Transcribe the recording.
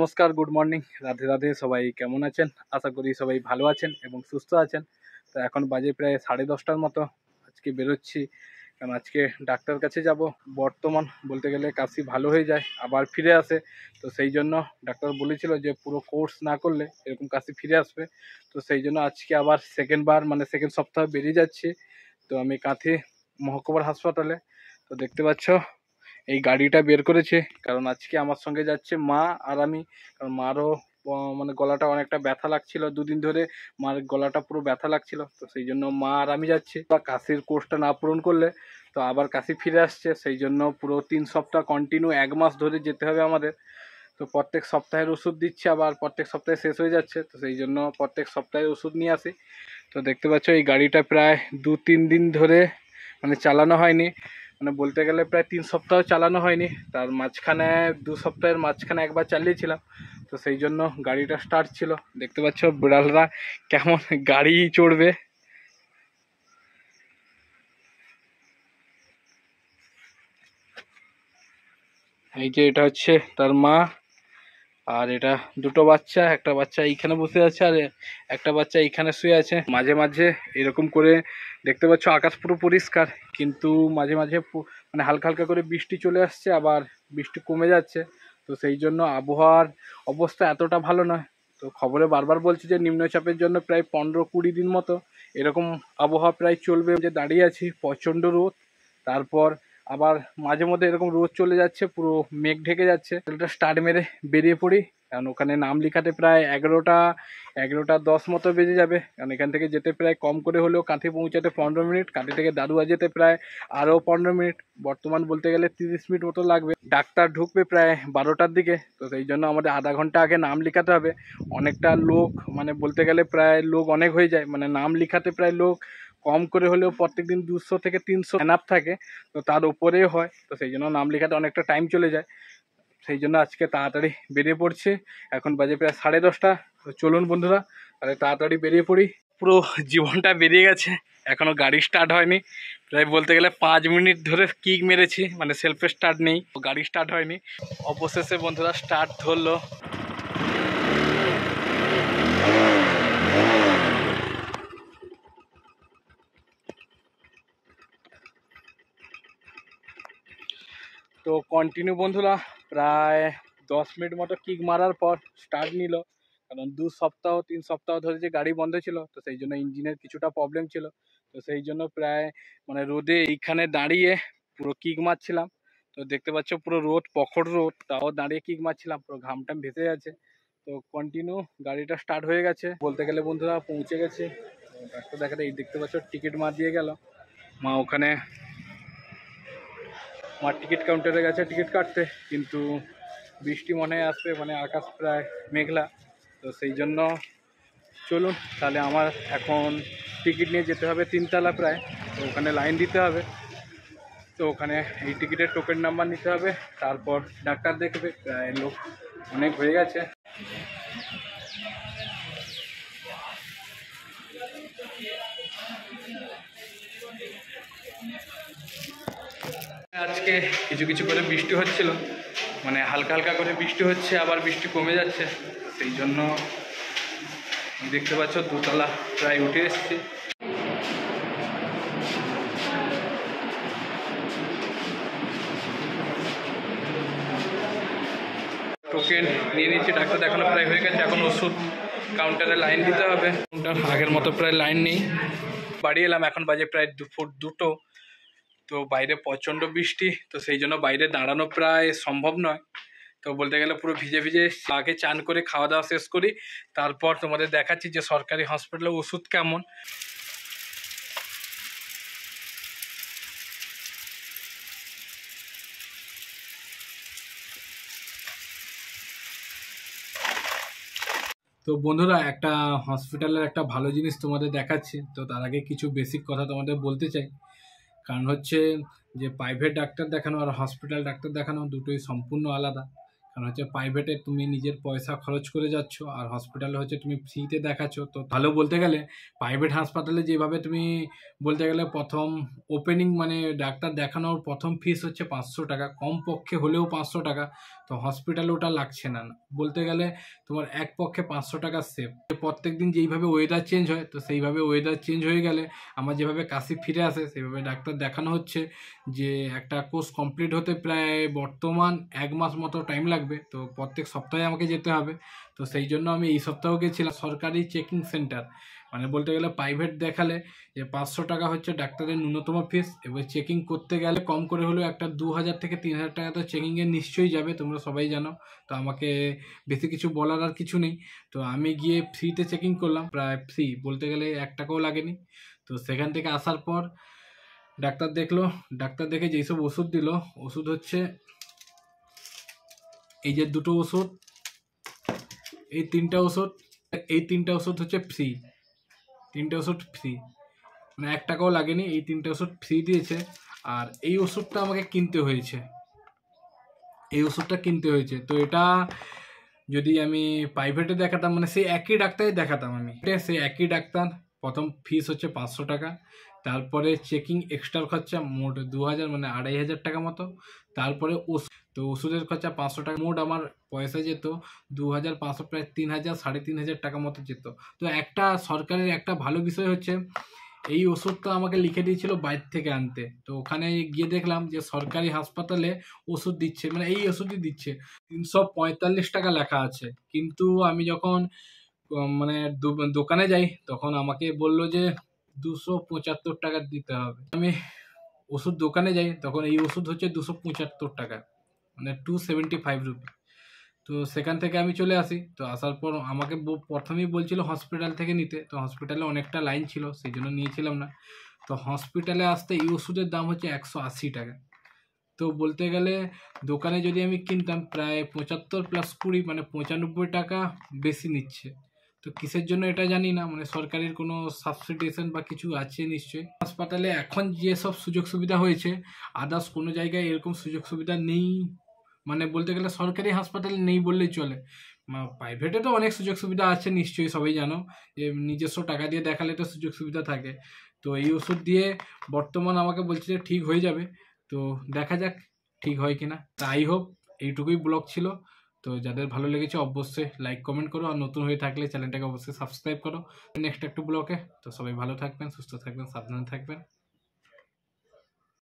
নমস্কার good morning Radhe Radhe সবাই কেমন আছেন আশা করি সবাই ভালো আছেন এবং সুস্থ আছেন তো এখন বাজে প্রায় সাড়ে দশটার মতো আজকে বেরোচ্ছি কারণ আজকে ডাক্তার কাছে যাব বর্তমান বলতে গেলে কাশি ভালো হয়ে যায় আবার ফিরে আসে তো সেই জন্য ডাক্তার বলেছিল যে পুরো কোর্স না করলে এরকম কাশি ফিরে আসবে তো সেই জন্য আজকে আবার সেকেন্ড বার মানে সেকেন্ড সপ্তাহে বেরিয়ে যাচ্ছি তো আমি কাঁথি মহকুমার হাসপাতালে তো দেখতে পাচ্ছ এই গাড়িটা বের করেছে কারণ আজকে আমার সঙ্গে যাচ্ছে মা আর আমি কারণ মারও মানে গলাটা অনেকটা ব্যথা লাগছিল দুদিন ধরে মার গলাটা পুরো ব্যথা লাগছিল তো সেই জন্য মা আর আমি যাচ্ছি বা কাশির কোর্সটা না পূরণ করলে তো আবার কাশি ফিরে আসছে সেই জন্য পুরো তিন সপ্তাহ কন্টিনিউ এক মাস ধরে যেতে হবে আমাদের তো প্রত্যেক সপ্তাহের ওষুধ দিচ্ছে আবার প্রত্যেক সপ্তাহে শেষ হয়ে যাচ্ছে তো সেই জন্য প্রত্যেক সপ্তাহে ওষুধ নিয়ে আসি তো দেখতে পাচ্ছ এই গাড়িটা প্রায় দু তিন দিন ধরে মানে চালানো হয়নি মানে বলতে গেলে প্রায় তিন সপ্তাহ চালানো হয়নি তার মাঝখানে দু সপ্তাহের মাঝখানে একবার চালিয়েছিলাম তো সেই জন্য গাড়িটা স্টার্ট ছিল দেখতে পাচ্ছ বিড়ালরা কেমন গাড়ি চড়বে এই যে এটা হচ্ছে তার মা আর এটা দুটো বাচ্চা একটা বাচ্চা এইখানে বসে আছে আর একটা বাচ্চা এইখানে শুয়ে আছে মাঝে মাঝে এরকম করে দেখতে পাচ্ছ আকাশ পুরো পরিষ্কার কিন্তু মাঝে মাঝে মানে হালকা হালকা করে বৃষ্টি চলে আসছে আবার বৃষ্টি কমে যাচ্ছে তো সেই জন্য আবহাওয়ার অবস্থা এতটা ভালো নয় তো খবরে বারবার বলছে যে নিম্নচাপের জন্য প্রায় পনেরো কুড়ি দিন মতো এরকম আবহাওয়া প্রায় চলবে যে দাঁড়িয়ে আছি প্রচণ্ড রোদ তারপর আবার মাঝে মধ্যে এরকম রোদ চলে যাচ্ছে পুরো মেঘ ঢেকে যাচ্ছে হোটেলটা স্টার্ট মেরে বেরিয়ে পড়ি কারণ ওখানে নাম লিখাতে প্রায় এগারোটা এগারোটা দশ মতো বেজে যাবে কারণ এখান থেকে যেতে প্রায় কম করে হলেও কাঁথি পৌঁছাতে পনেরো মিনিট কাঁথি থেকে দাদুয়া যেতে প্রায় আরও পনেরো মিনিট বর্তমান বলতে গেলে তিরিশ মিনিট মতো লাগবে ডাক্তার ঢুকবে প্রায় বারোটার দিকে তো সেই জন্য আমাদের আধা ঘন্টা আগে নাম লিখাতে হবে অনেকটা লোক মানে বলতে গেলে প্রায় লোক অনেক হয়ে যায় মানে নাম লিখাতে প্রায় লোক কম করে হলেও প্রত্যেক দিন দুশো থেকে তিনশো অ্যানাপ থাকে তো তার উপরে হয় তো সেই জন্য নাম লেখাতে অনেকটা টাইম চলে যায় সেই জন্য আজকে তাড়াতাড়ি বেরিয়ে পড়ছে এখন বাজে প্রায় সাড়ে দশটা তো চলুন বন্ধুরা তাহলে তাড়াতাড়ি বেরিয়ে পড়ি পুরো জীবনটা বেরিয়ে গেছে এখনও গাড়ি স্টার্ট হয়নি প্রায় বলতে গেলে পাঁচ মিনিট ধরে কিক মেরেছি মানে সেলফে স্টার্ট নেই গাড়ি স্টার্ট হয়নি অবশেষে বন্ধুরা স্টার্ট ধরলো তো কন্টিনিউ বন্ধুরা প্রায় দশ মিনিট মতো কিক মারার পর স্টার্ট নিল কারণ দু সপ্তাহ তিন সপ্তাহ ধরে যে গাড়ি বন্ধ ছিল তো সেই জন্য ইঞ্জিনের কিছুটা প্রবলেম ছিল তো সেই জন্য প্রায় মানে রোদে এইখানে দাঁড়িয়ে পুরো কিক মারছিলাম তো দেখতে পাচ্ছ পুরো রোদ পখর রোদ তাও দাঁড়িয়ে কিক মারছিলাম পুরো ঘামটাম ভেসে যাচ্ছে তো কন্টিনিউ গাড়িটা স্টার্ট হয়ে গেছে বলতে গেলে বন্ধুরা পৌঁছে গেছে ডাক্তার দেখাতে এই দেখতে পাচ্ছ টিকিট মার দিয়ে গেল মা ওখানে আমার টিকিট কাউন্টারে গেছে টিকিট কাটতে কিন্তু বৃষ্টি মনে আসবে মানে আকাশ প্রায় মেঘলা তো সেই জন্য চলুন তাহলে আমার এখন টিকিট নিয়ে যেতে হবে তিনতলা প্রায় তো ওখানে লাইন দিতে হবে তো ওখানে এই টিকিটের টোকেন নাম্বার নিতে হবে তারপর ডাক্তার দেখবে প্রায় লোক অনেক হয়ে গেছে আজকে কিছু কিছু করে বৃষ্টি হচ্ছিল মানে হালকা হালকা করে বৃষ্টি হচ্ছে আবার বৃষ্টি কমে যাচ্ছে সেই জন্য দেখতে পাচ্ছ দুতলা প্রায় উঠে এসছে টোকেন নিয়ে নিচ্ছি ডাক্তার দেখানো প্রায় হয়ে গেছে এখন ওষুধ কাউন্টারে লাইন দিতে হবে আগের মতো প্রায় লাইন নেই বাড়ি এলাম এখন বাজে প্রায় দুপুর দুটো তো বাইরে প্রচণ্ড বৃষ্টি তো সেই জন্য বাইরে দাঁড়ানো প্রায় সম্ভব নয় তো বলতে গেলে পুরো ভিজে ভিজে আগে চান করে খাওয়া দাওয়া শেষ করি তারপর তোমাদের দেখাচ্ছি যে সরকারি হসপিটালে ওষুধ কেমন তো বন্ধুরা একটা হসপিটালের একটা ভালো জিনিস তোমাদের দেখাচ্ছি তো তার আগে কিছু বেসিক কথা তোমাদের বলতে চাই কারণ হচ্ছে যে প্রাইভেট ডাক্তার দেখানো আর হসপিটাল ডাক্তার দেখানো দুটোই সম্পূর্ণ আলাদা কারণ হচ্ছে প্রাইভেটে তুমি নিজের পয়সা খরচ করে যাচ্ছ আর হসপিটালে হচ্ছে তুমি ফ্রিতে দেখাচ্ছ তো ভালো বলতে গেলে প্রাইভেট হাসপাতালে যেভাবে তুমি বলতে গেলে প্রথম ওপেনিং মানে ডাক্তার দেখানোর প্রথম ফিস হচ্ছে পাঁচশো টাকা কম পক্ষে হলেও পাঁচশো টাকা তো হসপিটালে ওটা লাগছে না বলতে গেলে তোমার এক পক্ষে পাঁচশো টাকা সেভ প্রত্যেক দিন যেইভাবে ওয়েদার চেঞ্জ হয় তো সেইভাবে ওয়েদার চেঞ্জ হয়ে গেলে আমার যেভাবে কাশি ফিরে আসে সেইভাবে ডাক্তার দেখানো হচ্ছে যে একটা কোর্স কমপ্লিট হতে প্রায় বর্তমান এক মাস মতো টাইম লাগবে লাগবে তো প্রত্যেক সপ্তাহে আমাকে যেতে হবে তো সেই জন্য আমি এই সপ্তাহেও গেছিলাম সরকারি চেকিং সেন্টার মানে বলতে গেলে প্রাইভেট দেখালে যে পাঁচশো টাকা হচ্ছে ডাক্তারের ন্যূনতম ফিস এবার চেকিং করতে গেলে কম করে হলেও একটা দু হাজার থেকে তিন হাজার টাকা তো চেকিংয়ে নিশ্চয়ই যাবে তোমরা সবাই জানো তো আমাকে বেশি কিছু বলার আর কিছু নেই তো আমি গিয়ে ফ্রিতে চেকিং করলাম প্রায় ফ্রি বলতে গেলে এক টাকাও লাগেনি তো সেখান থেকে আসার পর ডাক্তার দেখলো ডাক্তার দেখে যেই সব ওষুধ দিল ওষুধ হচ্ছে এই যে দুটো ওষুধ এই তিনটা ওষুধ এই তিনটা ওষুধ হচ্ছে ফ্রি তিনটা ওষুধ ফ্রি মানে এক টাকাও লাগেনি এই তিনটা ওষুধ ফ্রি দিয়েছে আর এই ওষুধটা আমাকে কিনতে হয়েছে এই ওষুধটা কিনতে হয়েছে তো এটা যদি আমি প্রাইভেটে দেখাতাম মানে সেই একই ডাক্তারই দেখাতাম আমি সেই একই ডাক্তার প্রথম ফিস হচ্ছে পাঁচশো টাকা তারপরে চেকিং এক্সট্রা খরচা মোট দু হাজার মানে আড়াই হাজার টাকা মতো তারপরে ওষুধ তো ওষুধের খরচা পাঁচশো টাকা মোট আমার পয়সা যেত দু হাজার পাঁচশো প্রায় তিন হাজার সাড়ে তিন হাজার টাকা মতো যেত তো একটা সরকারের একটা ভালো বিষয় হচ্ছে এই ওষুধটা আমাকে লিখে দিয়েছিল বাইরে থেকে আনতে তো ওখানে গিয়ে দেখলাম যে সরকারি হাসপাতালে ওষুধ দিচ্ছে মানে এই ওষুধই দিচ্ছে তিনশো পঁয়তাল্লিশ টাকা লেখা আছে কিন্তু আমি যখন মানে দোকানে যাই তখন আমাকে বলল যে দুশো পঁচাত্তর টাকা দিতে হবে আমি ওষুধ দোকানে যাই তখন এই ওষুধ হচ্ছে দুশো পঁচাত্তর টাকা মানে টু সেভেন্টি ফাইভ রুপি তো সেখান থেকে আমি চলে আসি তো আসার পর আমাকে প্রথমেই বলছিল হসপিটাল থেকে নিতে তো হসপিটালে অনেকটা লাইন ছিল সেই জন্য নিয়েছিলাম না তো হসপিটালে আসতে এই ওষুধের দাম হচ্ছে একশো আশি টাকা তো বলতে গেলে দোকানে যদি আমি কিনতাম প্রায় পঁচাত্তর প্লাস কুড়ি মানে পঁচানব্বই টাকা বেশি নিচ্ছে তো কিসের জন্য এটা জানি না মানে সরকারের কোনো সাবসিডিশন বা কিছু আছে নিশ্চয়ই হাসপাতালে এখন যেসব সুযোগ সুবিধা হয়েছে আদার্স কোনো জায়গায় এরকম সুযোগ সুবিধা নেই মানে বলতে গেলে সরকারি হাসপাতাল নেই বললেই চলে প্রাইভেটে তো অনেক সুযোগ সুবিধা আছে নিশ্চয়ই সবাই জানো যে নিজস্ব টাকা দিয়ে দেখালে তো সুযোগ সুবিধা থাকে তো এই ওষুধ দিয়ে বর্তমান আমাকে বলছে যে ঠিক হয়ে যাবে তো দেখা যাক ঠিক হয় কিনা তাই হোপ এইটুকুই ব্লগ ছিল তো যাদের ভালো লেগেছে অবশ্যই লাইক কমেন্ট করো আর নতুন হয়ে থাকলে চ্যানেলটাকে অবশ্যই সাবস্ক্রাইব করো নেক্সট একটু ব্লগে তো সবাই ভালো থাকবেন সুস্থ থাকবেন সাবধানে থাকবেন